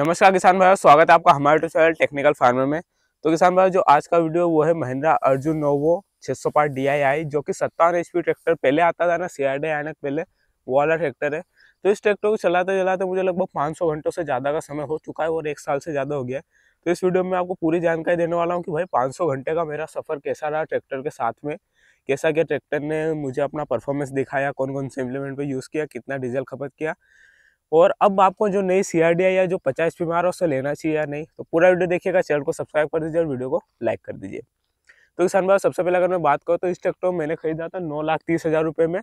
नमस्कार किसान भाई स्वागत है आपका हमारे यूट्यूब चैनल टेक्निकल फार्मर में तो किसान भाई जो आज का वीडियो वो है Mahindra Arjun Novo 600 part D जो कि सत्तावन एचपी ट्रैक्टर पहले आता था ना सीआरडी आने के पहले वो वाला ट्रैक्टर है तो इस ट्रैक्टर को चलाते चलाते मुझे लगभग 500 घंटों से ज़्यादा का समय हो चुका है और एक साल से ज़्यादा हो गया है तो इस वीडियो में आपको पूरी जानकारी देने वाला हूँ कि भाई पाँच घंटे का मेरा सफ़र कैसा रहा ट्रैक्टर के साथ में कैसा क्या ट्रैक्टर ने मुझे अपना परफॉर्मेंस दिखाया कौन कौन से इम्प्लीमेंट पर यूज़ किया कितना डीजल खपत किया और अब आपको जो नई सी या जो पचास पी मार उससे लेना चाहिए या नहीं तो पूरा वीडियो देखिएगा चैनल को सब्सक्राइब कर दीजिए और वीडियो को लाइक कर दीजिए तो किसान भाई सबसे पहले अगर मैं बात करूँ तो इस ट्रैक्टर मैंने खरीदा था नौ लाख तीस हज़ार रुपये में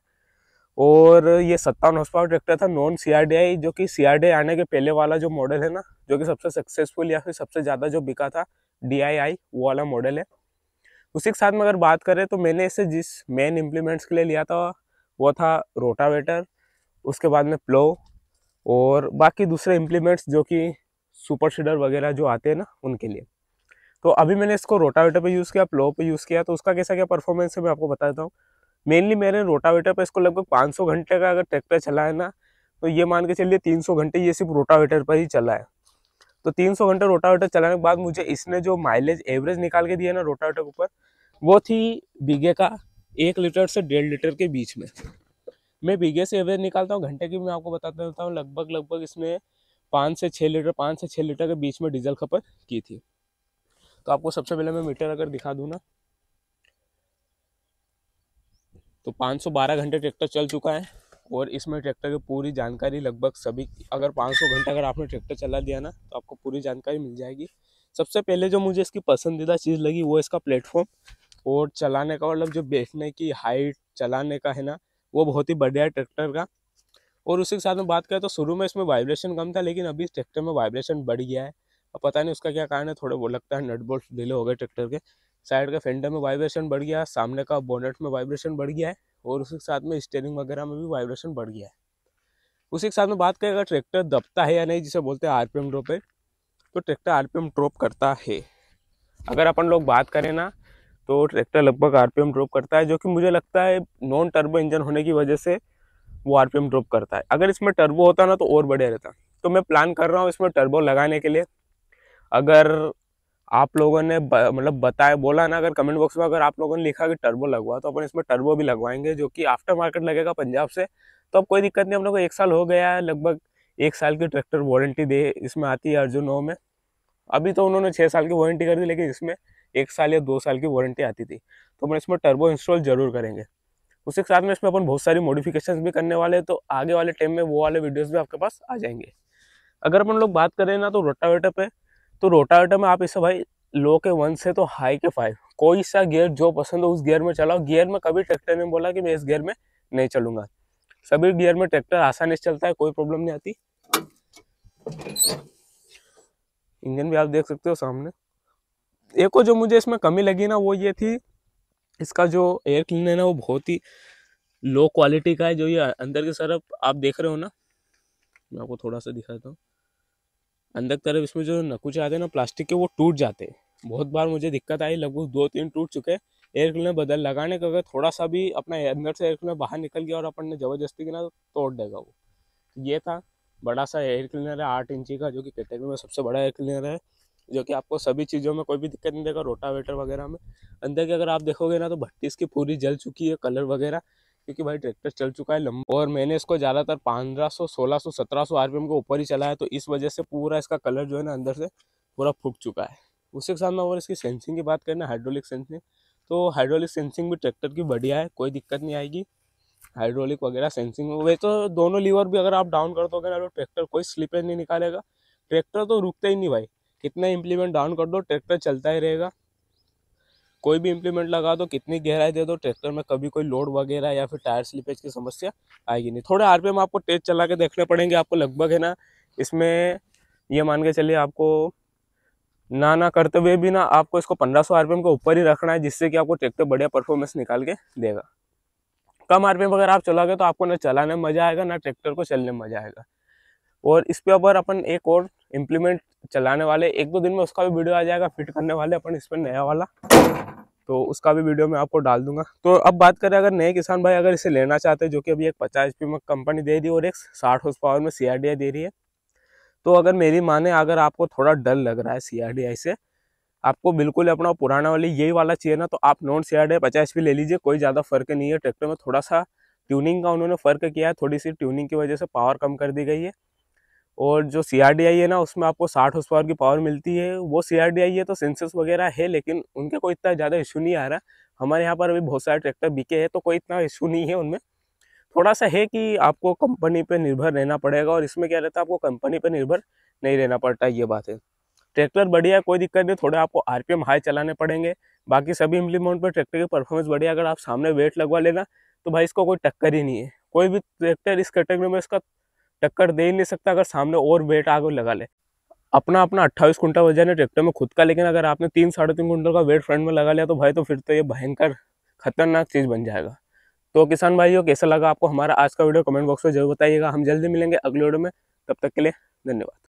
और ये सत्तावन हाउस पावर ट्रैक्टर था नॉन सी जो कि सी आने के पहले वाला जो मॉडल है ना जो कि सबसे सक्सेसफुल या फिर सबसे ज़्यादा जो बिका था डी वो वाला मॉडल है उसी के साथ में अगर बात करें तो मैंने इसे जिस मेन इम्प्लीमेंट्स के लिए लिया था वो था रोटावेटर उसके बाद में प्लो और बाकी दूसरे इम्प्लीमेंट्स जो कि सुपर सीडर वगैरह जो आते हैं ना उनके लिए तो अभी मैंने इसको रोटावेटर पे यूज़ किया प्लो पे यूज़ किया तो उसका कैसा क्या परफॉर्मेंस है मैं आपको बता देता हूँ मेनली मैंने रोटावेटर पे इसको लगभग 500 घंटे का अगर ट्रैक्टर चला है ना तो ये मान के चलिए 300 घंटे ये सिर्फ रोटावेटर पर ही चला है तो 300 घंटे रोटावेटर चलाने के बाद मुझे इसने जो माइलेज एवरेज निकाल के दिया ना रोटावेटर के ऊपर वो थी बीघे का एक लीटर से डेढ़ लीटर के बीच में मैं बीघे से एवरेज निकालता हूँ घंटे की मैं आपको बताता देता हूँ लगभग लगभग इसमें पाँच से छः लीटर पाँच से छः लीटर के बीच में डीजल खपत की थी तो आपको सबसे पहले मैं मीटर अगर दिखा दूँ ना तो 512 घंटे ट्रैक्टर चल चुका है और इसमें ट्रैक्टर की पूरी जानकारी लगभग सभी अगर 500 घंटे अगर आपने ट्रैक्टर चला दिया ना तो आपको पूरी जानकारी मिल जाएगी सबसे पहले जो मुझे इसकी पसंदीदा चीज़ लगी वो इसका प्लेटफॉर्म और चलाने का मतलब जो बैठने की हाइट चलाने का है ना वो बहुत ही बढ़िया है ट्रैक्टर का और उसी के साथ में बात करें तो शुरू में इसमें वाइब्रेशन कम था लेकिन अभी इस ट्रैक्टर में वाइब्रेशन बढ़ गया है और पता नहीं उसका क्या कारण है थोड़े वो लगता है नट बोल्ट ढीले हो गए ट्रैक्टर के साइड का फेंडर में वाइब्रेशन बढ़ गया सामने का बोनेट में वाइब्रेशन बढ़ गया है और उसी के साथ में स्टेयरिंग वगैरह में भी वाइब्रेशन बढ़ गया है उसी के साथ में बात करें अगर ट्रैक्टर दबता है या नहीं जिसे बोलते हैं आरपीएम ड्रॉप है तो ट्रैक्टर आरपीएम ड्रॉप करता है अगर अपन लोग बात करें ना तो ट्रैक्टर लगभग आर ड्रॉप करता है जो कि मुझे लगता है नॉन टर्बो इंजन होने की वजह से वो आर ड्रॉप करता है अगर इसमें टर्बो होता ना तो और बढ़िया रहता तो मैं प्लान कर रहा हूँ इसमें टर्बो लगाने के लिए अगर आप लोगों ने मतलब बताया बोला ना अगर कमेंट बॉक्स में अगर आप लोगों ने लिखा कि टर्बो लगवा तो अपन इसमें टर्बो भी लगवाएंगे जो कि आफ्टर मार्केट लगेगा पंजाब से तो अब कोई दिक्कत नहीं हम लोग को एक साल हो गया है लगभग एक साल की ट्रैक्टर वारंटी दे इसमें आती है अर्जुन नौ में अभी तो उन्होंने छः साल की वारंटी कर दी लेकिन इसमें एक साल या दो साल की वारंटी आती थी तो अपन इसमें टर्बो इंस्टॉल जरूर करेंगे उसके साथ में इसमें अपन बहुत सारी मॉडिफिकेशंस भी करने वाले हैं तो आगे वाले टाइम में वो वाले वीडियोस भी आपके पास आ जाएंगे अगर अपन लोग बात करें ना तो रोटावेटर पे तो रोटावेटर में आप इसे भाई लो के वन से तो हाई के फाइव कोई सा गियर जो पसंद हो उस गियर में चलाओ गियर में कभी ट्रैक्टर ने बोला कि मैं इस गियर में नहीं चलूंगा सभी गियर में ट्रैक्टर आसानी से चलता है कोई प्रॉब्लम नहीं आती इंजन भी आप देख सकते हो सामने एक जो मुझे इसमें कमी लगी ना वो ये थी इसका जो एयर क्लीनर है वो बहुत ही लो क्वालिटी का है जो ये अंदर की तरफ आप देख रहे हो ना मैं आपको थोड़ा सा दिखाता हूँ अंदर की तरफ इसमें जो नकुचे आते हैं ना प्लास्टिक के वो टूट जाते हैं बहुत बार मुझे दिक्कत आई लगभग दो तीन टूट चुके हैं एयर क्लीनर बदल लगाने का अगर थोड़ा सा भी अपना अंदर से एयर क्लीनर बाहर निकल गया और अपन ने ज़बरदस्ती की ना तो तोड़ देगा वो ये था बड़ा सा एयर क्लीनर है आठ इंची का जो कि कैटेगरी में सबसे बड़ा एयर क्लीनर है जो कि आपको सभी चीज़ों में कोई भी दिक्कत नहीं देगा रोटावेटर वगैरह में अंदर की अगर आप देखोगे ना तो भट्टी इसकी पूरी जल चुकी है कलर वगैरह क्योंकि भाई ट्रैक्टर चल चुका है लंबा और मैंने इसको ज़्यादातर पंद्रह सौ सोलह सौ सत्रह सौ आरपीएम के ऊपर ही चलाया तो इस वजह से पूरा इसका कलर जो है ना अंदर से पूरा फूट चुका है उसके साथ में अगर इसकी सेंसिंग की बात करें ना हाइड्रोलिक सेंसिंग तो हाइड्रोलिक सेंसिंग भी ट्रैक्टर की बढ़िया है कोई दिक्कत नहीं आएगी हाइड्रोलिक वगैरह सेंसिंग वे तो दोनों लीवर भी अगर आप डाउन कर दोगे ना तो ट्रैक्टर कोई स्लिपेज नहीं निकालेगा ट्रैक्टर तो रुकता ही नहीं भाई कितना इम्प्लीमेंट डाउन कर दो ट्रैक्टर चलता ही रहेगा कोई भी इम्प्लीमेंट लगा दो कितनी गहराई दे दो ट्रैक्टर में कभी कोई लोड वगैरह या फिर टायर स्लिपेज की समस्या आएगी नहीं थोड़े आरपीएम आपको टेस्ट चला के देखने पड़ेंगे आपको लगभग है ना इसमें ये मान के चलिए आपको ना ना करते हुए भी ना आपको इसको 1500 सौ आरपीएम के ऊपर ही रखना है जिससे कि आपको ट्रैक्टर बढ़िया परफॉर्मेंस निकाल के देगा कम आरपीएम अगर आप चलाओगे तो आपको ना चलाने में मज़ा आएगा ना ट्रैक्टर को चलने में मज़ा आएगा और इस पे ऊपर अपन एक और इम्प्लीमेंट चलाने वाले एक दो दिन में उसका भी वीडियो आ जाएगा फिट करने वाले अपन पर नया वाला तो उसका भी वीडियो मैं आपको डाल दूंगा तो अब बात करें अगर नए किसान भाई अगर इसे लेना चाहते हैं जो कि अभी एक पचास पी में कंपनी दे रही है और एक साठ हॉर्स पावर में सी दे रही है तो अगर मेरी माने अगर आपको थोड़ा डर लग रहा है सी से आपको बिल्कुल अपना पुराना वाली यही वाला चाहिए ना तो आप नॉन सी आर डी पचास ले लीजिए कोई ज़्यादा फर्क नहीं है ट्रैक्टर में थोड़ा सा ट्यूनिंग का उन्होंने फ़र्क किया है थोड़ी सी ट्यूनिंग की वजह से पावर कम कर दी गई है और जो सी आर डी आई है ना उसमें आपको साठ उस पावर की पावर मिलती है वो सी आर डी आई है तो सेंसस वगैरह है लेकिन उनके कोई इतना ज़्यादा इशू नहीं आ रहा हमारे यहाँ पर अभी बहुत सारे ट्रैक्टर बिके हैं तो कोई इतना इशू नहीं है उनमें थोड़ा सा है कि आपको कंपनी पे निर्भर रहना पड़ेगा और इसमें क्या रहता है आपको कंपनी पर निर्भर नहीं रहना पड़ता ये बात है ट्रैक्टर बढ़िया कोई दिक्कत नहीं थोड़ा आपको एम हाई चलाने पड़ेंगे बाकी सभी इम्प्लीमेंट पर ट्रैक्टर की परफॉर्मेंस बढ़िया अगर आप सामने वेट लगवा लेना तो भाई इसको कोई टक्कर ही नहीं है कोई भी ट्रैक्टर इस कैटेगरी में इसका टक्कर दे ही नहीं सकता अगर सामने और वेट आगे लगा ले अपना अपना अट्ठाईस कुंटल वजन है ट्रैक्टर में खुद का लेकिन अगर आपने तीन साढ़े तीन कुंटल का वेट फ्रंट में लगा लिया तो भाई तो फिर तो ये भयंकर खतरनाक चीज़ बन जाएगा तो किसान भाइयों कैसा लगा आपको हमारा आज का वीडियो कमेंट बॉक्स में जरूर बताइएगा हम जल्दी मिलेंगे अगले वीडियो में तब तक के लिए धन्यवाद